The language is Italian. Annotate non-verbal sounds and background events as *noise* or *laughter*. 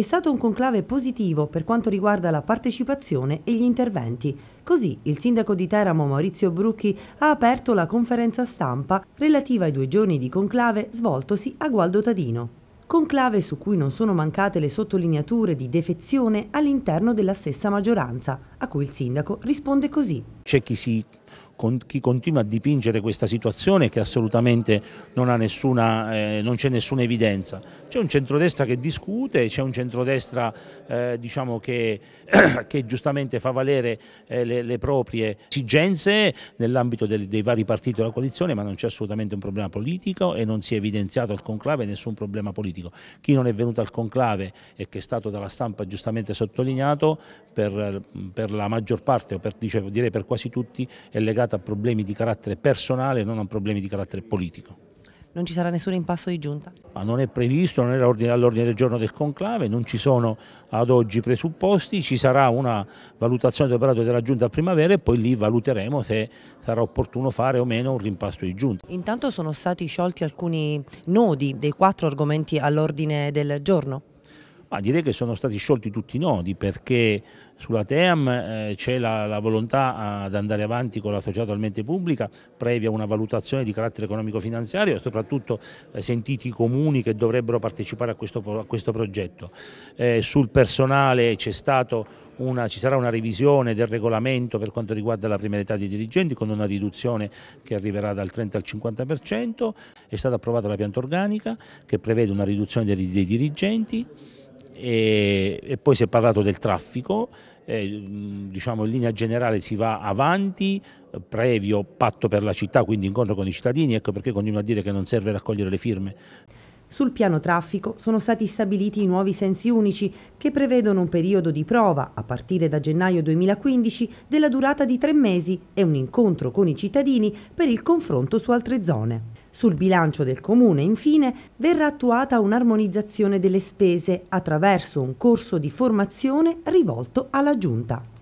è stato un conclave positivo per quanto riguarda la partecipazione e gli interventi. Così il sindaco di Teramo Maurizio Brucchi ha aperto la conferenza stampa relativa ai due giorni di conclave svoltosi a Gualdo Tadino conclave su cui non sono mancate le sottolineature di defezione all'interno della stessa maggioranza, a cui il sindaco risponde così. C'è chi si con chi continua a dipingere questa situazione che assolutamente non, ha nessuna, eh, non c'è nessuna evidenza. C'è un centrodestra che discute, c'è un centrodestra eh, diciamo che, *clears throat* che, giustamente fa valere eh, le, le, proprie esigenze nell'ambito dei, dei vari partiti della coalizione, ma non c'è assolutamente un problema politico e non si è evidenziato al conclave nessun problema politico. Chi non è venuto al conclave e che è stato dalla stampa giustamente sottolineato per, per la maggior parte o per, dicevo, direi per quasi tutti è legato legata a problemi di carattere personale e non a problemi di carattere politico. Non ci sarà nessun impasto di giunta? Ma non è previsto, non era all'ordine del giorno del conclave, non ci sono ad oggi presupposti, ci sarà una valutazione dell'operato della giunta a primavera e poi lì valuteremo se sarà opportuno fare o meno un rimpasto di giunta. Intanto sono stati sciolti alcuni nodi dei quattro argomenti all'ordine del giorno? Ma direi che sono stati sciolti tutti i nodi perché sulla TEAM eh, c'è la, la, volontà ah, ad andare avanti con la società totalmente pubblica, previa una valutazione di carattere economico-finanziario e soprattutto eh, sentiti i comuni che dovrebbero partecipare a questo, a questo progetto. Eh, sul personale una, ci sarà una revisione del regolamento per quanto riguarda la prima età dei dirigenti con una riduzione che arriverà dal 30 al 50%, è stata approvata la pianta organica che prevede una riduzione dei, dei dirigenti e, e poi si è parlato del traffico, eh, diciamo in linea generale si va avanti, previo patto per la città, quindi incontro con i cittadini, ecco perché continuo a dire che non serve raccogliere le firme. Sul piano traffico sono stati stabiliti i nuovi sensi unici che prevedono un periodo di prova, a partire da gennaio 2015, della durata di tre mesi e un incontro con i cittadini per il confronto su altre zone. Sul bilancio del Comune, infine, verrà attuata un'armonizzazione delle spese attraverso un corso di formazione rivolto alla Giunta.